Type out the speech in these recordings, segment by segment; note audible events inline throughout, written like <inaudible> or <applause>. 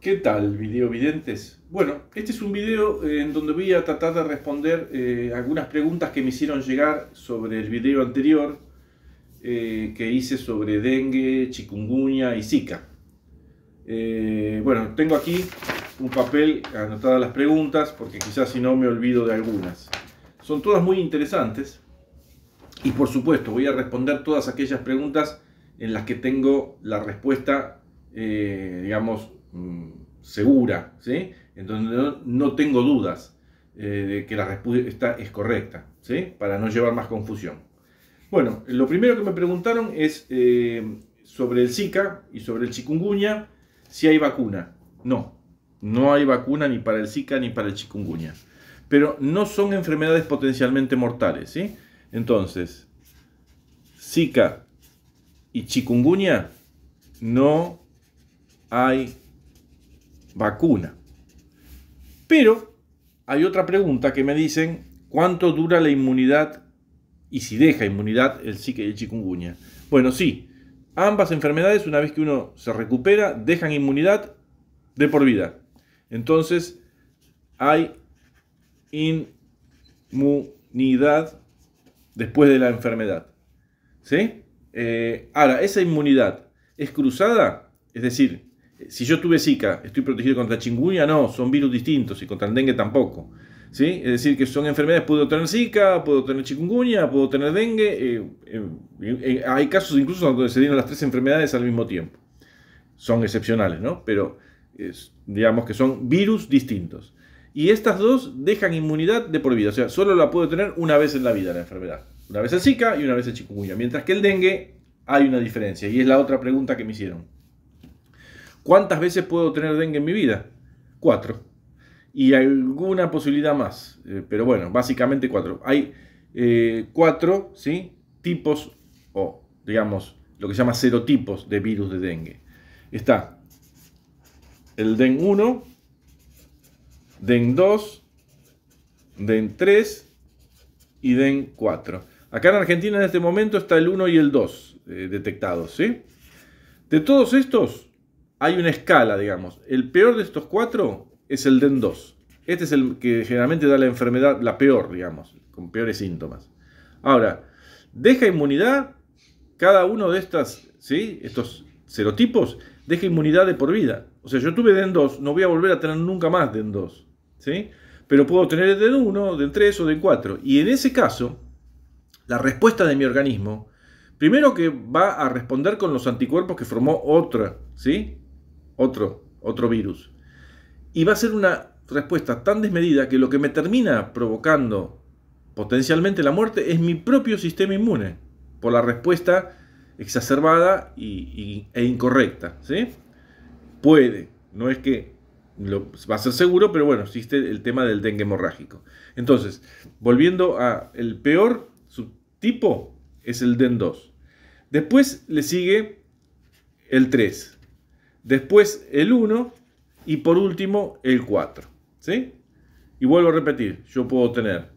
¿Qué tal, videovidentes? Bueno, este es un video eh, en donde voy a tratar de responder eh, algunas preguntas que me hicieron llegar sobre el video anterior eh, que hice sobre dengue, chikungunya y zika. bueno, tengo aquí un papel anotadas las preguntas porque quizás si no me olvido de algunas. Son todas muy interesantes y por supuesto voy a responder todas aquellas preguntas en las que tengo la respuesta, digamos, Mm, segura, ¿sí? en no, tengo dudas eh, de que la respuesta es correcta, ¿sí? para no llevar más confusión. Bueno, lo primero que me preguntaron es eh, sobre el Zika y sobre el chikungunya, si hay vacuna. No, no hay vacuna ni para el Zika ni para el chikungunya. Pero no son enfermedades potencialmente mortales, ¿sí? Entonces, Zika y chikungunya no hay vacuna. Pero hay otra pregunta que me dicen, ¿cuánto dura la inmunidad y si deja inmunidad el psique y el chikungunya? Bueno, sí, ambas enfermedades una vez que uno se recupera dejan inmunidad de por vida. Entonces hay inmunidad después de la enfermedad. ¿Sí? Eh, ahora, esa inmunidad es cruzada, es decir, si yo tuve Zika, ¿estoy protegido contra chingunya? No, son virus distintos y contra el dengue tampoco. ¿sí? Es decir, que son enfermedades, puedo tener Zika, puedo tener chikungunya, puedo tener dengue. Eh, eh, eh, hay casos incluso donde se dieron las tres enfermedades al mismo tiempo. Son excepcionales, ¿no? Pero es, digamos que son virus distintos. Y estas dos dejan inmunidad de por vida. O sea, solo la puedo tener una vez en la vida la enfermedad. Una vez el Zika y una vez el chikungunya. Mientras que el dengue hay una diferencia. Y es la otra pregunta que me hicieron. ¿Cuántas veces puedo tener dengue en mi vida? Cuatro. Y alguna posibilidad más. Eh, pero bueno, básicamente cuatro. Hay eh, cuatro ¿sí? tipos, o digamos, lo que se llama serotipos de virus de dengue. Está el DEN 1, DEN 2, DEN 3 y DEN 4. Acá en Argentina en este momento está el 1 y el 2 eh, detectados. ¿sí? De todos estos, hay una escala, digamos. El peor de estos cuatro es el DEN 2. Este es el que generalmente da la enfermedad, la peor, digamos, con peores síntomas. Ahora, deja inmunidad, cada uno de estas, ¿sí? estos serotipos, deja inmunidad de por vida. O sea, yo tuve DEN 2, no voy a volver a tener nunca más DEN 2. ¿sí? Pero puedo tener el DEN 1, DEN 3 o DEN 4. Y en ese caso, la respuesta de mi organismo, primero que va a responder con los anticuerpos que formó otra, ¿sí? otro, otro virus. Y va a ser una respuesta tan desmedida que lo que me termina provocando potencialmente la muerte es mi propio sistema inmune, por la respuesta exacerbada y, e incorrecta. ¿sí? Puede, no es que lo, va a ser seguro, pero bueno, existe el tema del dengue hemorrágico. Entonces, volviendo a el peor subtipo es el DEN2. Después le sigue el 3, después el 1 y por último el 4. ¿Sí? Y vuelvo a repetir, yo puedo tener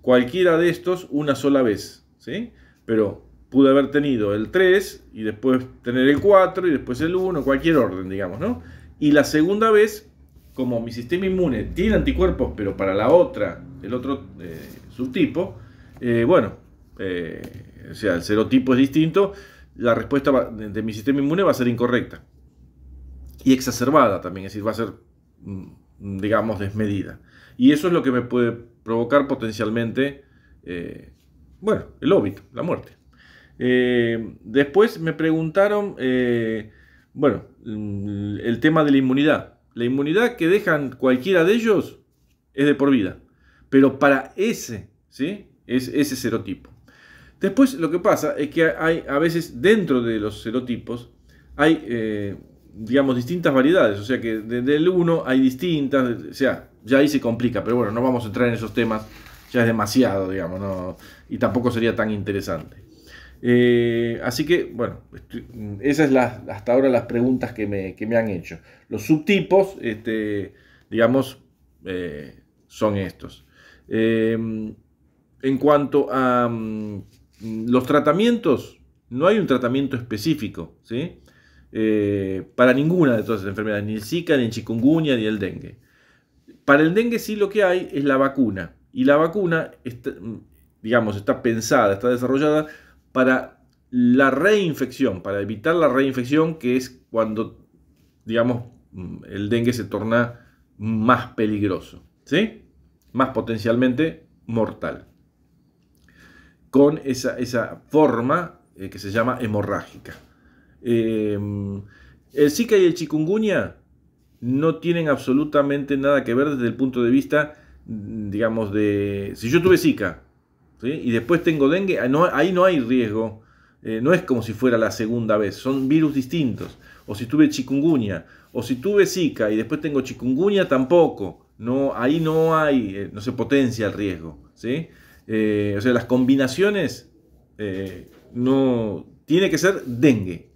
cualquiera de estos una sola vez, ¿sí? Pero pude haber tenido el 3 y después tener el 4 y después el 1, cualquier orden, digamos, ¿no? Y la segunda vez, como mi sistema inmune tiene anticuerpos, pero para la otra, el otro eh, subtipo, eh, bueno, eh, o sea, el serotipo es distinto, la respuesta de mi sistema inmune va a ser incorrecta y exacerbada también, es decir, va a ser, mm, digamos, desmedida. Y eso es lo que me puede provocar potencialmente, eh, bueno, el óbito, la muerte. Eh, después me preguntaron, eh, bueno, mm, el tema de la inmunidad. La inmunidad que dejan cualquiera de ellos es de por vida, pero para ese, ¿sí? Es ese serotipo. Después lo que pasa es que hay a veces dentro de los serotipos hay digamos, distintas variedades. O sea que desde el 1 hay distintas. O sea, ya ahí se complica, pero bueno, no vamos a entrar en esos temas. Ya es demasiado, digamos, y tampoco sería tan interesante. Eh, así que, bueno, esas es hasta ahora las preguntas que me, han hecho. Los subtipos, este, digamos, eh, son estos. Em, en cuanto a mm, los tratamientos, no hay un tratamiento específico, ¿sí? Eh, para ninguna de todas esas enfermedades, ni el Zika, ni el chikungunya, ni el dengue. Para el dengue sí lo que hay es la vacuna. Y la vacuna, está, digamos, está pensada, está desarrollada para la reinfección, para evitar la reinfección, que es cuando, digamos, mm, el dengue se torna más peligroso, ¿sí? Más potencialmente mortal. Con esa, forma eh, que se llama hemorrágica. Em, el Zika y el chikungunya no tienen absolutamente nada que ver desde el punto de vista, mm, digamos, de... Si yo tuve Zika y después tengo dengue, ah, no, ahí no hay riesgo. Eh, no es como si fuera la segunda vez, son virus distintos. O si tuve chikungunya, o si tuve Zika y después tengo chikungunya, tampoco. No, ahí no hay, eh, no se potencia el riesgo. ¿sí? Eh, o sea, las combinaciones no... Tiene que ser dengue,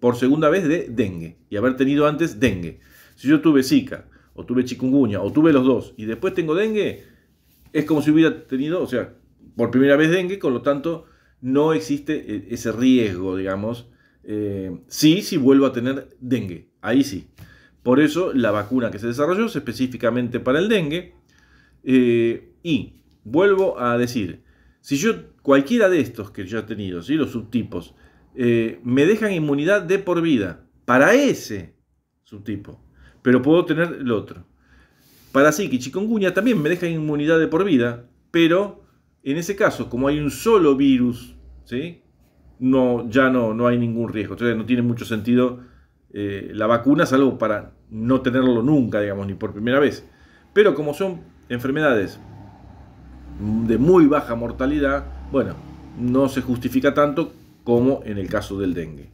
por segunda vez de dengue y haber tenido antes dengue. Si yo tuve Zika, o tuve chikungunya, o tuve los dos, y después tengo dengue, es como si hubiera tenido, o sea, por primera vez dengue, con lo tanto, no existe e-, ese riesgo, digamos. Eh, sí, si vuelvo a tener dengue, ahí sí. Por eso la vacuna que se desarrolló es específicamente para el dengue. Eh, y vuelvo a decir, si yo, cualquiera de estos que yo he tenido, los subtipos, eh, me dejan inmunidad de por vida para ese subtipo, pero puedo tener el otro. Para Zika y chikungunya también me dejan inmunidad de por vida, pero en ese caso, como hay un solo virus, ¿sí? no, ya no, no hay ningún riesgo. Entonces no tiene mucho sentido eh, la vacuna, salvo para no tenerlo nunca, digamos, ni por primera vez. Pero como son enfermedades de muy baja mortalidad, bueno, no se justifica tanto como en el caso del dengue.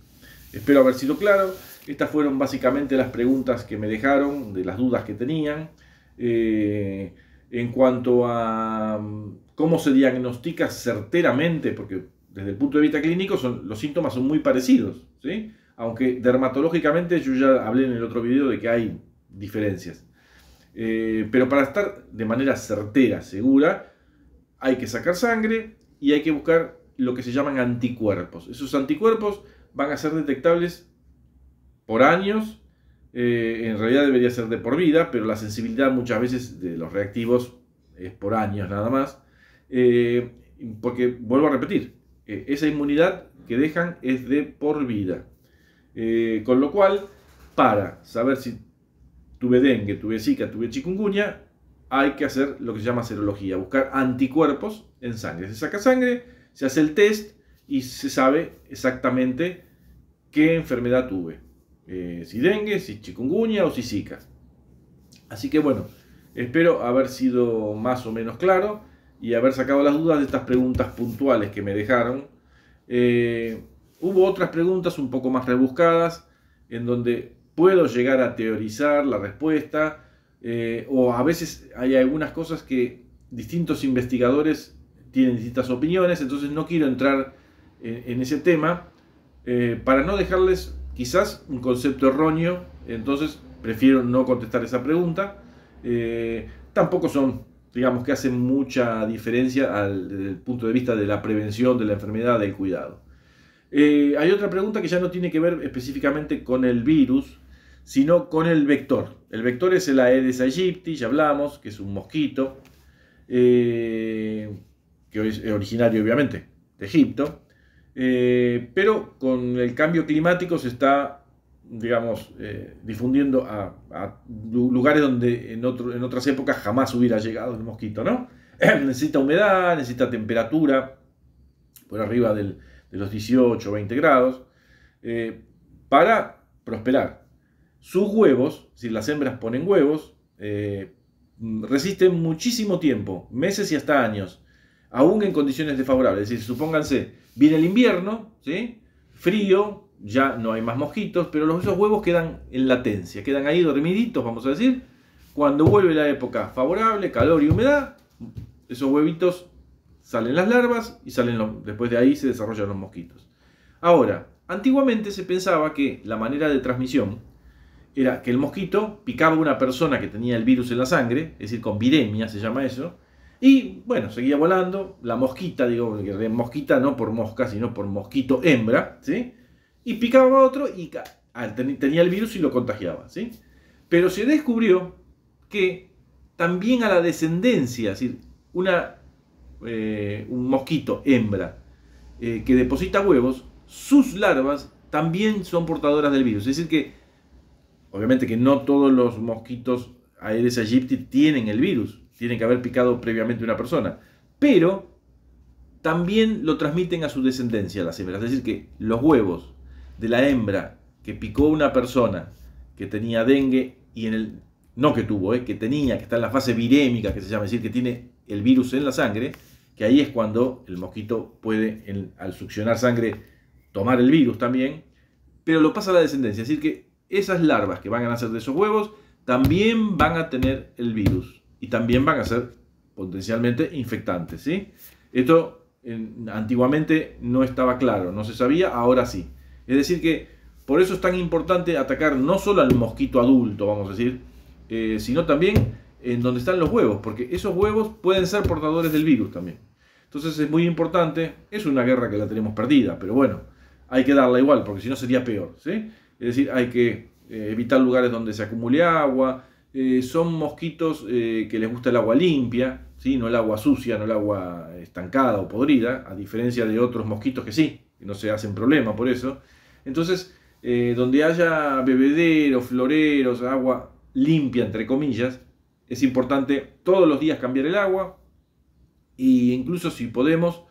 Espero haber sido claro. Estas fueron básicamente las preguntas que me dejaron, de las dudas que tenían. Eh, en cuanto a mm, cómo se diagnostica certeramente, porque desde el punto de vista clínico los síntomas son muy parecidos, ¿sí? aunque dermatológicamente yo ya hablé en el otro video de que hay diferencias. Eh, pero para estar de manera certera, segura, hay que sacar sangre y hay que buscar lo que se llaman anticuerpos. Esos anticuerpos van a ser detectables por años, eh, en realidad debería ser de por vida, pero la sensibilidad muchas veces de los reactivos es por años nada más, eh, porque vuelvo a repetir, eh, esa inmunidad que dejan es de por vida. con lo cual, para saber si tuve dengue, tuve zika, tuve chikungunya, hay que hacer lo que se llama serología, buscar anticuerpos en sangre. Se saca sangre, se hace el test y se sabe exactamente qué enfermedad tuve. Eh, si dengue, si chikungunya o si zika. Así que bueno, espero haber sido más o menos claro y haber sacado las dudas de estas preguntas puntuales que me dejaron. Eh, hubo otras preguntas un poco más rebuscadas en donde puedo llegar a teorizar la respuesta eh, o a veces hay algunas cosas que distintos investigadores tienen distintas opiniones, entonces no quiero entrar en, ese tema eh, para no dejarles quizás un concepto erróneo, entonces prefiero no contestar esa pregunta. Eh, tampoco son, digamos que hacen mucha diferencia al, punto de vista de la prevención de la enfermedad, del cuidado. Eh, hay otra pregunta que ya no tiene que ver específicamente con el virus, sino con el vector. El vector es el Aedes aegypti, ya hablamos, que es un mosquito que es eh, originario obviamente de Egipto, eh, pero con el cambio climático se está, digamos, eh, difundiendo a, lugares donde en, otras épocas jamás hubiera llegado el mosquito, ¿no? <clears throat> necesita humedad, necesita temperatura por arriba de los 18 o 20 grados para prosperar. Sus huevos, si las hembras ponen huevos, resisten muchísimo tiempo, meses y hasta años aún en condiciones desfavorables. Es decir, supónganse, viene el invierno, ¿sí? frío, ya no hay más mosquitos, pero los, esos huevos quedan en latencia, quedan ahí dormiditos, vamos a decir. Cuando vuelve la época favorable, calor y humedad, esos huevitos salen las larvas y salen los, después de ahí se desarrollan los mosquitos. Ahora, antiguamente se pensaba que la manera de transmisión era que el mosquito picaba a una persona que tenía el virus en la sangre, es decir, con viremia se llama eso, y bueno, seguía volando, la mosquita, digo, mosquita no por mosca, sino por mosquito hembra, ¿sí? Y picaba a otro y ah, tenía el virus y lo contagiaba, ¿sí? Pero se descubrió que también a la descendencia, es decir, una, eh, un mosquito hembra eh, que deposita huevos, sus larvas también son portadoras del virus. Es decir que, obviamente que no todos los mosquitos Aedes aegypti tienen el virus, tienen que haber picado previamente una persona, pero también lo transmiten a su descendencia las hembras, es decir, que los huevos de la hembra que picó una persona que tenía dengue y en el no que tuvo, eh, que tenía, que está en la fase virémica, que se llama, es decir, que tiene el virus en la sangre, que ahí es cuando el mosquito puede, al succionar sangre, tomar el virus también, pero lo pasa a la descendencia, es decir, que esas larvas que van a nacer de esos huevos también van a tener el virus y también van a ser potencialmente infectantes. ¿sí? Esto antiguamente no estaba claro, no se sabía, ahora sí. Es decir que por eso es tan importante atacar no solo al mosquito adulto, vamos a decir, eh, sino también en donde están los huevos, porque esos huevos pueden ser portadores del virus también. Entonces es muy importante, es una guerra que la tenemos perdida, pero bueno, hay que darla igual, porque si no sería peor. ¿sí? Es decir, hay que eh, evitar lugares donde se acumule agua, eh, son mosquitos eh, que les gusta el agua limpia, no el agua sucia, no el agua estancada o podrida, a diferencia de otros mosquitos que sí, que no se hacen problema por eso. Entonces, eh, donde haya bebederos, floreros, agua limpia, entre comillas, es importante todos los días cambiar el agua, e incluso si podemos,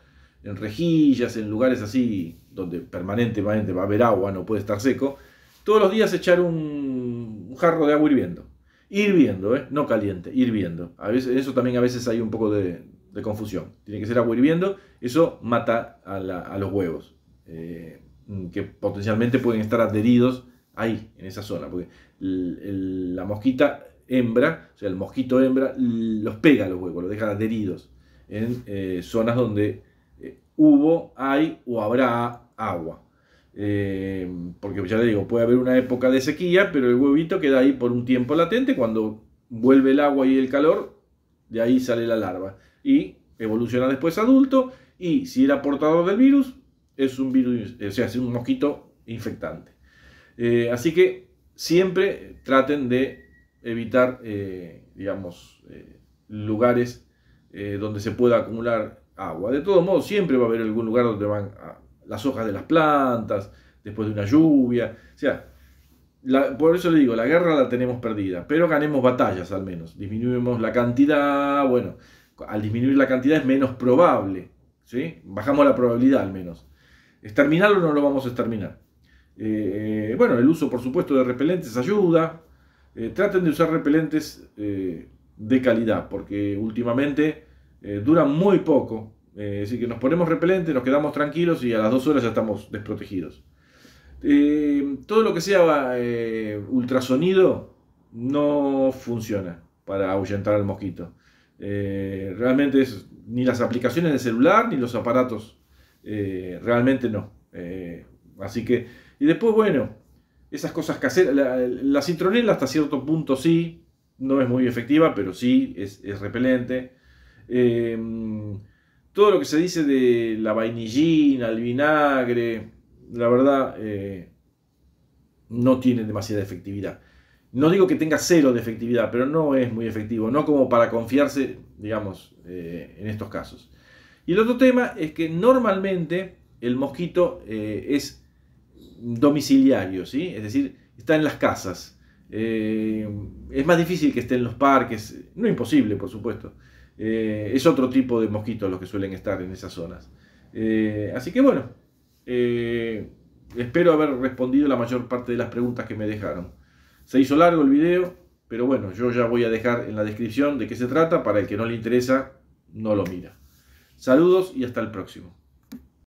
en rejillas, en lugares así donde permanentemente va a haber agua, no puede estar seco, todos los días echar un jarro de agua hirviendo. Hirviendo, ¿eh? no caliente, hirviendo. A veces, eso también a veces hay un poco de, confusión. Tiene que ser agua hirviendo, eso mata a, los huevos, eh, mm, que potencialmente pueden estar adheridos ahí, en esa zona, porque la mosquita hembra, o sea, el mosquito hembra, los pega a los huevos, los deja adheridos en eh, zonas donde hubo, hay o habrá agua. Eh, porque ya le digo, puede haber una época de sequía, pero el huevito queda ahí por un tiempo latente. Cuando vuelve el agua y el calor, de ahí sale la larva. Y evoluciona después adulto. Y si era portador del virus, es un virus, eh, o sea, es un mosquito infectante. Eh, así que siempre traten de evitar, digamos, lugares donde se pueda acumular agua. De todos modos, siempre va a haber algún lugar donde van a las hojas de las plantas, después de una lluvia. O sea, por eso le digo, la guerra la tenemos perdida, pero ganemos batallas al menos, disminuimos la cantidad, bueno, al disminuir la cantidad es menos probable, ¿sí? Bajamos la probabilidad al menos. ¿Exterminarlo no lo vamos a exterminar? Eh, eh, bueno, el uso por supuesto de repelentes ayuda. Eh, traten de usar repelentes de calidad, porque últimamente duran muy poco es eh, decir, que nos ponemos repelente, nos quedamos tranquilos y a las dos horas ya estamos desprotegidos. Eh, todo lo que sea eh, ultrasonido no funciona para ahuyentar al mosquito. realmente es, ni las aplicaciones de celular ni los aparatos, realmente no. así que, y después, bueno, esas cosas caseras, la, la citronela hasta cierto punto sí, no es muy efectiva, pero sí es, es repelente todo lo que se dice de la vainillina, el vinagre, la verdad eh, no tiene demasiada efectividad. No digo que tenga cero de efectividad, pero no es muy efectivo, no como para confiarse, digamos, eh, en estos casos. Y el otro tema es que normalmente el mosquito eh, es domiciliario, ¿sí? es decir, está en las casas. es más difícil que esté en los parques, no imposible, por supuesto. Eh, es otro tipo de mosquitos los que suelen estar en esas zonas. Eh, así que bueno, eh, espero haber respondido la mayor parte de las preguntas que me dejaron. Se hizo largo el video, pero bueno, yo ya voy a dejar en la descripción de qué se trata para el que no le interesa, no lo mira. Saludos y hasta el próximo.